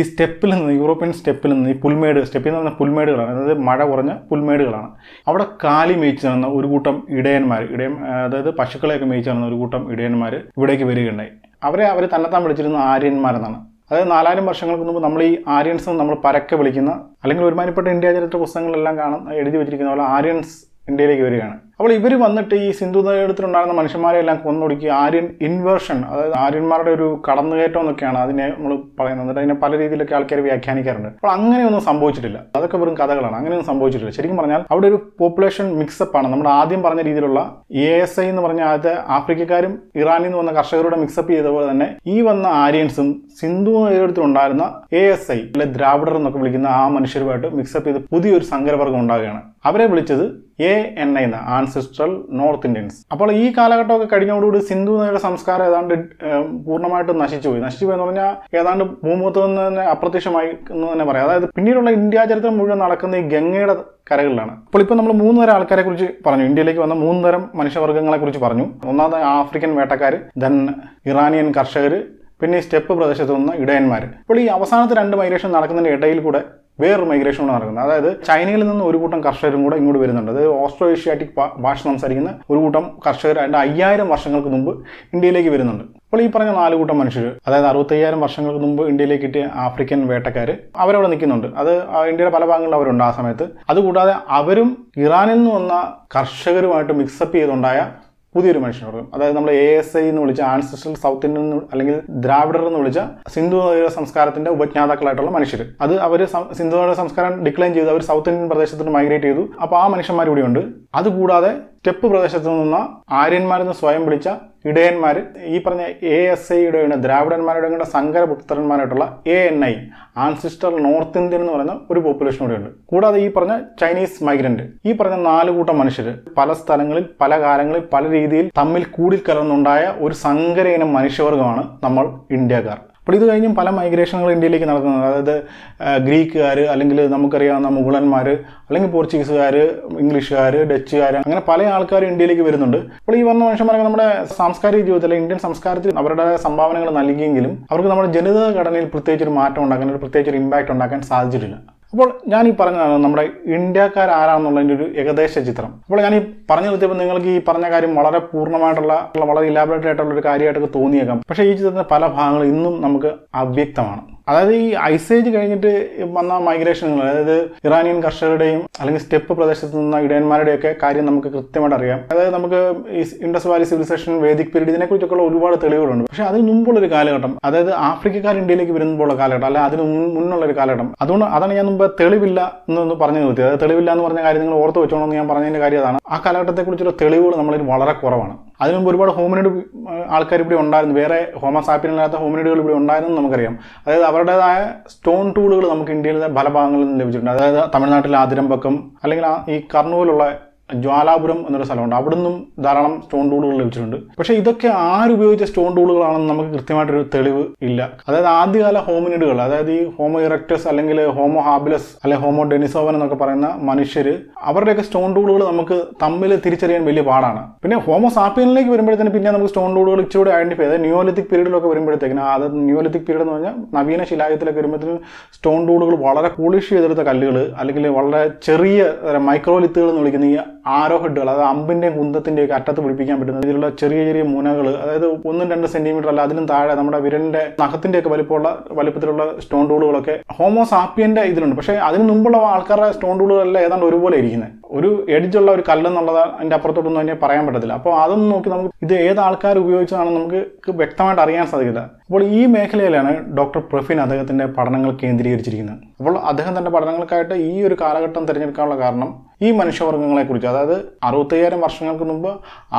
ഈ സ്റ്റെപ്പിൽ നിന്ന് യൂറോപ്യൻ സ്റ്റെപ്പിൽ നിന്ന് ഈ പുൽമേട് സ്റ്റെപ്പിൽ നിന്ന് പറഞ്ഞ പുൽമേടുകളാണ് അതായത് മഴ കുറഞ്ഞ പുൽമേടുകളാണ് അവിടെ കാലി മേയിച്ച് നടന്ന ഒരു കൂട്ടം ഇടയന്മാർ ഇടയൻ അതായത് പശുക്കളെയൊക്കെ മേയിച്ച് നടന്ന ഒരു കൂട്ടം ഇടയന്മാർ ഇവിടേക്ക് വരികയുണ്ടായി അവരെ അവർ തന്നെത്താൻ വിളിച്ചിരുന്ന ആര്യന്മാരെന്നാണ് അതായത് നാലായിരം വർഷങ്ങൾക്ക് മുമ്പ് നമ്മൾ ഈ ആര്യൻസ് എന്ന് നമ്മൾ പരക്കെ വിളിക്കുന്ന അല്ലെങ്കിൽ ഒരുമാനപ്പെട്ട ഇന്ത്യ ചരിത്ര പുസ്തകങ്ങളെല്ലാം കാണാൻ എഴുതി വെച്ചിരിക്കുന്ന പോലെ ആര്യൻസ് ഇന്ത്യയിലേക്ക് വരികയാണ് അപ്പോൾ ഇവർ വന്നിട്ട് ഈ സിന്ധു നദീതടത്തിലുണ്ടായിരുന്ന മനുഷ്യന്മാരെ എല്ലാം കൊന്നൊടുക്കി ആര്യൻ ഇൻവേർഷൻ അതായത് ആര്യന്മാരുടെ ഒരു കടന്നുകയറ്റം എന്നൊക്കെയാണ് അതിനെ നമ്മൾ പറയുന്നത് എന്നിട്ട് അതിനെ പല രീതിയിലൊക്കെ ആൾക്കാർ വ്യാഖ്യാനിക്കാറുണ്ട് അപ്പോൾ അങ്ങനെയൊന്നും സംഭവിച്ചിട്ടില്ല അതൊക്കെ വെറും കഥകളാണ് അങ്ങനെയൊന്നും സംഭവിച്ചിട്ടില്ല ശരിക്കും പറഞ്ഞാൽ അവിടെ ഒരു പോപ്പുലേഷൻ മിക്സപ്പ് ആണ് നമ്മൾ ആദ്യം പറഞ്ഞ രീതിയിലുള്ള എ എസ് ഐ എന്ന് പറഞ്ഞ ആദ്യത്തെ ആഫ്രിക്കക്കാരും ഇറാനിൽ നിന്ന് വന്ന കർഷകരുടെ മിക്സപ്പ് പോലെ തന്നെ ഈ വന്ന ആര്യൻസും സിന്ധു നദീതടത്തിലുണ്ടായിരുന്ന എ എസ് ഐ അല്ലെ ദ്രാവിഡർ എന്നൊക്കെ വിളിക്കുന്ന ആ മനുഷ്യരുമായിട്ട് മിക്സപ്പ് ചെയ്ത് പുതിയൊരു സങ്കരവർഗം ഉണ്ടാകുകയാണ് അവരെ വിളിച്ചത് എ എൻ ഐ എന്ന ആൻസിസ്ട്രൽ നോർത്ത് ഇന്ത്യൻസ് അപ്പോൾ ഈ കാലഘട്ടമൊക്കെ കഴിഞ്ഞോടുകൂടി സിന്ധു നദിയുടെ സംസ്കാരം ഏതാണ്ട് പൂർണ്ണമായിട്ടും നശിച്ചുപോയി നശിച്ചുപോയി എന്ന് പറഞ്ഞാൽ ഏതാണ്ട് ഭൂമുഖത്ത് നിന്ന് തന്നെ അപ്രത്യക്ഷമായി എന്ന് തന്നെ പറയാം അതായത് പിന്നീടുള്ള ഇന്ത്യ ചരിത്രം മുഴുവൻ നടക്കുന്ന ഈ ഗംഗയുടെ കരകളിലാണ് അപ്പോൾ ഇപ്പോൾ നമ്മൾ മൂന്ന് തരം ആൾക്കാരെ കുറിച്ച് പറഞ്ഞു ഇന്ത്യയിലേക്ക് വന്ന മൂന്ന് തരം മനുഷ്യവർഗ്ഗങ്ങളെ കുറിച്ച് പറഞ്ഞു ഒന്നാമത് ആഫ്രിക്കൻ വേട്ടക്കാർ ദെൻ ഇറാനിയൻ കർഷകർ പിന്നെ ഈ സ്റ്റെപ്പ് പ്രദേശത്ത് നിന്ന് ഇടയന്മാർ ഇപ്പോൾ ഈ അവസാനത്തെ രണ്ട് മൈഗ്രേഷൻ നടക്കുന്നതിൻ്റെ ഇടയിൽ കൂടെ വേറൊരു കൂടെ നടക്കുന്നത് അതായത് ചൈനയിൽ നിന്ന് ഒരു കൂട്ടം കർഷകരും കൂടെ ഇങ്ങോട്ട് വരുന്നുണ്ട് അത് ഓസ്ട്രോ ഏഷ്യാറ്റിക് ഭാഷ സംസാരിക്കുന്ന ഒരു കൂട്ടം കർഷകർ അതിൻ്റെ അയ്യായിരം വർഷങ്ങൾക്ക് മുമ്പ് ഇന്ത്യയിലേക്ക് വരുന്നുണ്ട് അപ്പോൾ ഈ പറഞ്ഞ നാല് കൂട്ടം മനുഷ്യർ അതായത് അറുപത്തയ്യായിരം വർഷങ്ങൾക്ക് മുമ്പ് ഇന്ത്യയിലേക്ക് കിട്ടിയ ആഫ്രിക്കൻ വേട്ടക്കാർ അവരവിടെ നിൽക്കുന്നുണ്ട് അത് ഇന്ത്യയുടെ പല ഭാഗങ്ങളിൽ അവരുണ്ട് ആ സമയത്ത് അതുകൂടാതെ അവരും ഇറാനിൽ നിന്ന് വന്ന കർഷകരുമായിട്ട് മിക്സപ്പ് ചെയ്തുണ്ടായ പുതിയൊരു മനുഷ്യൻ തുടങ്ങും അതായത് നമ്മൾ എ എസ് ഐ എന്ന് വിളിച്ച ആൻസിസ്ട്രൽ സൗത്ത് ഇന്ത്യൻ അല്ലെങ്കിൽ ദ്രാവിഡർ എന്ന് വിളിച്ച സിന്ധു സംസ്കാരത്തിന്റെ ഉപജ്ഞാതാക്കളായിട്ടുള്ള മനുഷ്യർ അത് അവർ സിന്ധു സംസ്കാരം ഡിക്ലൈൻ ചെയ്ത് അവർ സൗത്ത് ഇന്ത്യൻ പ്രദേശത്തോട്ട് മൈഗ്രേറ്റ് ചെയ്തു അപ്പോൾ ആ മനുഷ്യന്മാർ ഇവിടെയുണ്ട് അതുകൂടാതെ സ്റ്റെപ്പ് പ്രദേശത്ത് നിന്ന ആര്യന്മാരെന്ന് സ്വയം വിളിച്ച ഇടയന്മാർ ഈ പറഞ്ഞ എ എസ് ഐയുടെ ദ്രാവിഡന്മാരുടെ കൂടെ സങ്കരപുത്രന്മാരായിട്ടുള്ള A N I ancestor North Indian എന്ന് പറയുന്ന ഒരു പോപ്പുലേഷൻ കൂടെയുണ്ട് കൂടാതെ ഈ പറഞ്ഞ ചൈനീസ് മൈഗ്രന്റ് ഈ പറഞ്ഞ നാല് കൂട്ടം മനുഷ്യർ പല സ്ഥലങ്ങളിൽ പല കാലങ്ങളിൽ പല രീതിയിൽ തമ്മിൽ കൂടിക്കലർന്നുണ്ടായ ഒരു സങ്കര ഇനം മനുഷ്യവർഗമാണ് നമ്മൾ ഇന്ത്യക്കാർ അപ്പോൾ ഇത് കഴിഞ്ഞും പല മൈഗ്രേഷനുകൾ ഇന്ത്യയിലേക്ക് നടക്കുന്നത് അതായത് ഗ്രീക്കുകാർ അല്ലെങ്കിൽ നമുക്കറിയാവുന്ന മുഗളന്മാർ അല്ലെങ്കിൽ പോർച്ചുഗീസുകാർ ഇംഗ്ലീഷുകാർ ഡച്ചുകാർ അങ്ങനെ പല ആൾക്കാരും ഇന്ത്യയിലേക്ക് വരുന്നുണ്ട് അപ്പോൾ ഈ വന്ന മനുഷ്യന്മാരൊക്കെ നമ്മുടെ സാംസ്കാരിക ജീവിതത്തിൽ ഇന്ത്യൻ സംസ്കാരത്തിൽ അവരുടെ സംഭാവനകൾ നൽകിയെങ്കിലും അവർക്ക് നമ്മുടെ ജനിതക ഘടനയിൽ പ്രത്യേകിച്ചൊരു മാറ്റം ഉണ്ടാക്കാൻ ഒരു പ്രത്യേകിച്ചൊരു ഇമ്പാക്റ്റ് ഉണ്ടാക്കാൻ സാധിച്ചിട്ടില്ല അപ്പോൾ ഞാൻ ഈ പറഞ്ഞതാണ് നമ്മുടെ ഇന്ത്യക്കാർ ആരാണെന്നുള്ളതിൻ്റെ ഒരു ഏകദേശ ചിത്രം അപ്പോൾ ഞാൻ ഈ പറഞ്ഞു നിർത്തിയപ്പോൾ നിങ്ങൾക്ക് ഈ പറഞ്ഞ കാര്യം വളരെ പൂർണ്ണമായിട്ടുള്ള വളരെ ഇലാബറേറ്റ് ആയിട്ടുള്ള ഒരു കാര്യമായിട്ടൊക്കെ തോന്നിയേക്കാം പക്ഷേ ഈ ചിത്രത്തിൻ്റെ പല ഭാഗങ്ങളും ഇന്നും നമുക്ക് അവ്യക്തമാണ് അതായത് ഈ ഐസേജ് കഴിഞ്ഞിട്ട് വന്ന മൈഗ്രേഷനുകൾ അതായത് ഇറാനിയൻ കർഷകരുടെയും അല്ലെങ്കിൽ സ്റ്റെപ്പ് പ്രദേശത്ത് നിന്ന ഒക്കെ കാര്യം നമുക്ക് കൃത്യമായിട്ട് അറിയാം അതായത് നമുക്ക് ഈ Indus valley civilisation Vedic period കുറിച്ചൊക്കെയുള്ള ഒരുപാട് തെളിവുകളുണ്ട് പക്ഷെ അതിന് മുമ്പുള്ള ഒരു കാലഘട്ടം അതായത് ആഫ്രിക്കക്കാർ ഇന്ത്യയിലേക്ക് വരുമ്പോഴുള്ള കാലഘട്ടം അല്ല അതിന് മുന്നുള്ള ഒരു കാലഘട്ടം അതുകൊണ്ട് അതാണ് ഞാൻ മുമ്പ് തെളിവില്ല എന്നൊന്ന് പറഞ്ഞു നിർത്തി അതായത് തെളിവില്ല എന്ന് പറഞ്ഞ കാര്യം നിങ്ങൾ ഓർത്ത് വെച്ചോണമെന്ന് ഞാൻ പറഞ്ഞതിന്റെ കാര്യം അതാണ് ആ കാലഘട്ടത്തെക്കുറിച്ചുള്ള തെളിവുകൾ നമ്മളിൽ വളരെ കുറവാണ് അതിനു മുമ്പ് ഒരുപാട് ഹോമിനിഡ് ആൾക്കാർ ഇവിടെ ഉണ്ടായിരുന്നു വേറെ ഹോമ സാപ്പിനില്ലാത്ത ഹോമിനിഡുകൾ ഇവിടെ ഉണ്ടായിരുന്നു നമുക്കറിയാം അതായത് അവരുടേതായ സ്റ്റോൺ ടൂളുകൾ നമുക്ക് ഇന്ത്യയിലെ പല ഭാഗങ്ങളിൽ നിന്ന് ലഭിച്ചിട്ടുണ്ട് അതായത് തമിഴ്നാട്ടിലെ ആതിരമ്പക്കം അല്ലെങ്കിൽ ഈ കർണൂലുള്ള ജ്വാലാപുരം എന്നൊരു സ്ഥലമുണ്ട് അവിടെ നിന്നും ധാരാളം സ്റ്റോൺ ടൂളുകൾ ലഭിച്ചിട്ടുണ്ട് പക്ഷെ ഇതൊക്കെ ആരുപയോഗിച്ച സ്റ്റോൺ ടൂളുകളാണെന്ന് നമുക്ക് കൃത്യമായിട്ടൊരു തെളിവ് ഇല്ല അതായത് ആദ്യകാല ഹോമിനിഡുകൾ അതായത് ഈ ഹോമോ ഇറക്ടസ് അല്ലെങ്കിൽ ഹോമോ ഹാബിലസ് അല്ലെങ്കിൽ ഹോമോ ഡെനിസോവൻ എന്നൊക്കെ പറയുന്ന മനുഷ്യർ അവരുടെയൊക്കെ സ്റ്റോൺ ടൂളുകൾ നമുക്ക് തമ്മിൽ തിരിച്ചറിയാൻ വലിയ പാടാണ് പിന്നെ ഹോമോ സാപ്പിയനിലേക്ക് വരുമ്പോഴത്തേന് പിന്നെ നമുക്ക് സ്റ്റോൺ ടൂളുകൾ ഇച്ചിരി ഐഡന്റിഫൈ അതായത് ന്യൂലിത്തിക് പീരീഡിലൊക്കെ വരുമ്പോഴത്തേക്കിന് അത് ന്യൂലിത്തിക് പീരീഡ് എന്ന് പറഞ്ഞാൽ നവീന ശിലായത്തിലൊക്കെ വരുമ്പോഴത്തേക്കും സ്റ്റോൺ ടൂളുകൾ വളരെ പോളിഷ് ചെയ്തെടുത്ത കല്ലുകൾ അല്ലെങ്കിൽ വളരെ ചെറിയ മൈക്രോലിത്തുകൾ എന്ന് വിളിക്കുന്ന ഈ ആരോ ഹെഡുകൾ അതായത് അമ്പിൻ്റെയും കുന്തത്തിൻ്റെ ഒക്കെ അറ്റത്ത് പിടിപ്പിക്കാൻ പറ്റുന്ന രീതിയിലുള്ള ചെറിയ ചെറിയ മുനകൾ അതായത് ഒന്നും രണ്ട് സെന്റിമീറ്റർ അല്ല അതിലും താഴെ നമ്മുടെ വിരലിൻ്റെ നഖത്തിന്റെ ഒക്കെ വലിപ്പമുള്ള വലിപ്പത്തിലുള്ള സ്റ്റോൺ ടൂളുകളൊക്കെ ഹോമോസാപ്പിയൻ്റെ ഇതിലുണ്ട് പക്ഷേ അതിന് മുമ്പുള്ള ആൾക്കാരുടെ സ്റ്റോൺ ടൂളുകളെല്ലാം ഏതാണ്ട് ഒരുപോലെ ഇരിക്കുന്നത് ഒരു എഡിജുള്ള ഒരു കല്ലെന്നുള്ളത് അതിൻ്റെ അപ്പുറത്തോട്ടൊന്നും തന്നെ പറയാൻ പറ്റത്തില്ല അപ്പോൾ അതൊന്നും നോക്കി നമുക്ക് ഇത് ഏത് ആൾക്കാർ ഉപയോഗിച്ചതാണെന്ന് നമുക്ക് വ്യക്തമായിട്ട് അറിയാൻ സാധിക്കില്ല അപ്പോൾ ഈ മേഖലയിലാണ് ഡോക്ടർ പ്രഫിൻ അദ്ദേഹത്തിൻ്റെ പഠനങ്ങൾ കേന്ദ്രീകരിച്ചിരിക്കുന്നത് അപ്പോൾ അദ്ദേഹം തൻ്റെ പഠനങ്ങൾക്കായിട്ട് ഈ ഒരു കാലഘട്ടം തിരഞ്ഞെടുക്കാനുള്ള കാരണം ഈ മനുഷ്യവർഗങ്ങളെക്കുറിച്ച് അതായത് അറുപത്തയ്യായിരം വർഷങ്ങൾക്ക് മുമ്പ്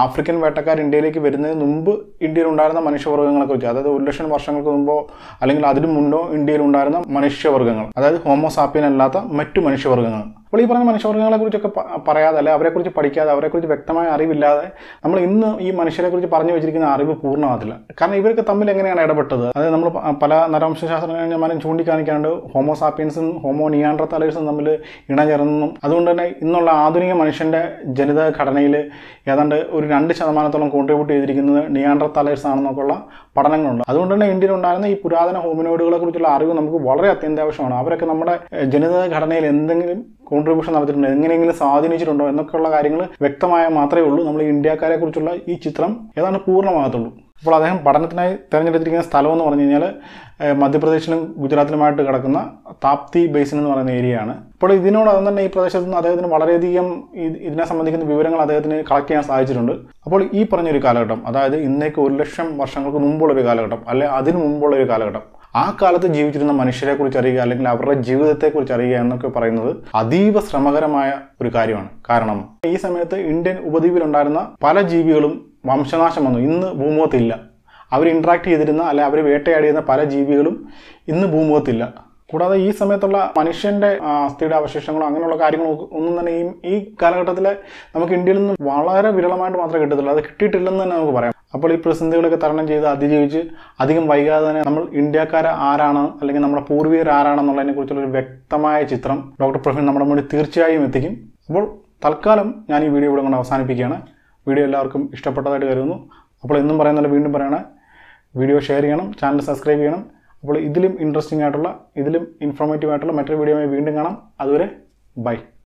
ആഫ്രിക്കൻ വേട്ടക്കാർ ഇന്ത്യയിലേക്ക് വരുന്നതിന് മുമ്പ് ഇന്ത്യയിൽ ഉണ്ടായിരുന്ന മനുഷ്യവർഗങ്ങളെക്കുറിച്ച് അതായത് ഒരു ലക്ഷം വർഷങ്ങൾക്ക് മുമ്പോ അല്ലെങ്കിൽ അതിനു മുന്നോ ഇന്ത്യയിൽ ഉണ്ടായിരുന്ന മനുഷ്യവർഗ്ഗങ്ങൾ അതായത് ഹോമോസാപ്പിയൻ അല്ലാത്ത മറ്റു മനുഷ്യവർഗ്ഗങ്ങൾ അപ്പോൾ ഈ പറഞ്ഞ മനുഷ്യവർഗ്ഗങ്ങളെ കുറിച്ചൊക്കെ പറയാതെ അല്ലെ അവരെക്കുറിച്ച് പഠിക്കാതെ അവരെക്കുറിച്ച് വ്യക്തമായ അറിവില്ലാതെ നമ്മൾ ഇന്ന് ഈ മനുഷ്യരെക്കുറിച്ച് പറഞ്ഞു വെച്ചിരിക്കുന്ന അറിവ് പൂർണ്ണമാകത്തില്ല കാരണം ഇവരൊക്കെ തമ്മിൽ എങ്ങനെയാണ് ഇടപെട്ടത് അതായത് നമ്മൾ പല നരവംശാസ്ത്രജ്ഞന്മാരും ചൂണ്ടിക്കാണിക്കാണ്ട് ഹോമോസാപ്പിയൻസും ഹോമോ തലേഴ്സും തമ്മിൽ ഇണചേർന്നെന്നും അതുകൊണ്ട് തന്നെ ഇന്നുള്ള ആധുനിക മനുഷ്യൻ്റെ ജനിത ഘടനയിൽ ഏതാണ്ട് ഒരു രണ്ട് ശതമാനത്തോളം കോൺട്രിബ്യൂട്ട് ചെയ്തിരിക്കുന്നത് തലേഴ്സ് ആണെന്നൊക്കെയുള്ള പഠനങ്ങളുണ്ട് അതുകൊണ്ട് തന്നെ ഉണ്ടായിരുന്ന ഈ പുരാതന ഹോമിനോയിഡുകളെ കുറിച്ചുള്ള അറിവ് നമുക്ക് വളരെ അത്യന്താവശ്യമാണ് അവരൊക്കെ നമ്മുടെ ജനിത ഘടനയിൽ എന്തെങ്കിലും കോൺട്രിബ്യൂഷൻ നടത്തിയിട്ടുണ്ട് എങ്ങനെയെങ്കിലും സ്വാധീനിച്ചിട്ടുണ്ടോ എന്നൊക്കെയുള്ള കാര്യങ്ങൾ വ്യക്തമായ മാത്രമേ ഉള്ളൂ നമ്മൾ ഇന്ത്യക്കാരെ കുറിച്ചുള്ള ഈ ചിത്രം ഏതാണ്ട് പൂർണ്ണമാകത്തുള്ളൂ അപ്പോൾ അദ്ദേഹം പഠനത്തിനായി തിരഞ്ഞെടുത്തിരിക്കുന്ന സ്ഥലം എന്ന് പറഞ്ഞു കഴിഞ്ഞാൽ മധ്യപ്രദേശിലും ഗുജറാത്തിലുമായിട്ട് കിടക്കുന്ന താപ്തി ബേസിൻ എന്ന് പറയുന്ന ഏരിയയാണ് അപ്പോൾ ഇതിനോടകം തന്നെ ഈ പ്രദേശത്ത് നിന്ന് അദ്ദേഹത്തിന് വളരെയധികം ഇതിനെ സംബന്ധിക്കുന്ന വിവരങ്ങൾ അദ്ദേഹത്തിന് കളക്ട് ചെയ്യാൻ സാധിച്ചിട്ടുണ്ട് അപ്പോൾ ഈ പറഞ്ഞൊരു കാലഘട്ടം അതായത് ഇന്നേക്ക് ഒരു ലക്ഷം വർഷങ്ങൾക്ക് മുമ്പുള്ളൊരു കാലഘട്ടം അല്ലെ അതിനു മുമ്പുള്ളൊരു കാലഘട്ടം ആ കാലത്ത് ജീവിച്ചിരുന്ന മനുഷ്യരെ കുറിച്ച് അറിയുക അല്ലെങ്കിൽ അവരുടെ ജീവിതത്തെ കുറിച്ച് അറിയുക എന്നൊക്കെ പറയുന്നത് അതീവ ശ്രമകരമായ ഒരു കാര്യമാണ് കാരണം ഈ സമയത്ത് ഇന്ത്യൻ ഉപദ്വീപിലുണ്ടായിരുന്ന പല ജീവികളും വംശനാശം വന്നു ഇന്ന് ഭൂമുഖത്തില്ല അവർ ഇൻട്രാക്ട് ചെയ്തിരുന്ന അല്ലെ അവർ വേട്ടയാടിയിരുന്ന പല ജീവികളും ഇന്ന് ഭൂമുഖത്തില്ല കൂടാതെ ഈ സമയത്തുള്ള മനുഷ്യന്റെ അസ്ഥിയുടെ അവശേഷങ്ങളോ അങ്ങനെയുള്ള കാര്യങ്ങളോ ഒന്നും തന്നെ ഈ ഈ കാലഘട്ടത്തിൽ നമുക്ക് ഇന്ത്യയിൽ നിന്ന് വളരെ വിരളമായിട്ട് മാത്രമേ കിട്ടത്തുള്ളൂ അത് കിട്ടിയിട്ടില്ലെന്ന് തന്നെ നമുക്ക് പറയാം അപ്പോൾ ഈ പ്രതിസന്ധികളൊക്കെ തരണം ചെയ്ത് അതിജീവിച്ച് അധികം വൈകാതെ തന്നെ നമ്മൾ ഇന്ത്യക്കാർ ആരാണ് അല്ലെങ്കിൽ നമ്മുടെ പൂർവികർ ആരാണെന്നുള്ളതിനെ കുറിച്ചുള്ളൊരു വ്യക്തമായ ചിത്രം ഡോക്ടർ പ്രഫീൻ നമ്മുടെ മുന്നിൽ തീർച്ചയായും എത്തിക്കും അപ്പോൾ തൽക്കാലം ഞാൻ ഈ വീഡിയോ ഇവിടെ കൊണ്ട് അവസാനിപ്പിക്കുകയാണ് വീഡിയോ എല്ലാവർക്കും ഇഷ്ടപ്പെട്ടതായിട്ട് കരുതുന്നു അപ്പോൾ എന്നും പറയുന്നില്ല വീണ്ടും പറയണേ വീഡിയോ ഷെയർ ചെയ്യണം ചാനൽ സബ്സ്ക്രൈബ് ചെയ്യണം അപ്പോൾ ഇതിലും ഇൻട്രസ്റ്റിംഗ് ആയിട്ടുള്ള ഇതിലും ഇൻഫോർമേറ്റീവ് ആയിട്ടുള്ള മറ്റൊരു വീഡിയോ വീണ്ടും കാണാം അതുവരെ ബൈ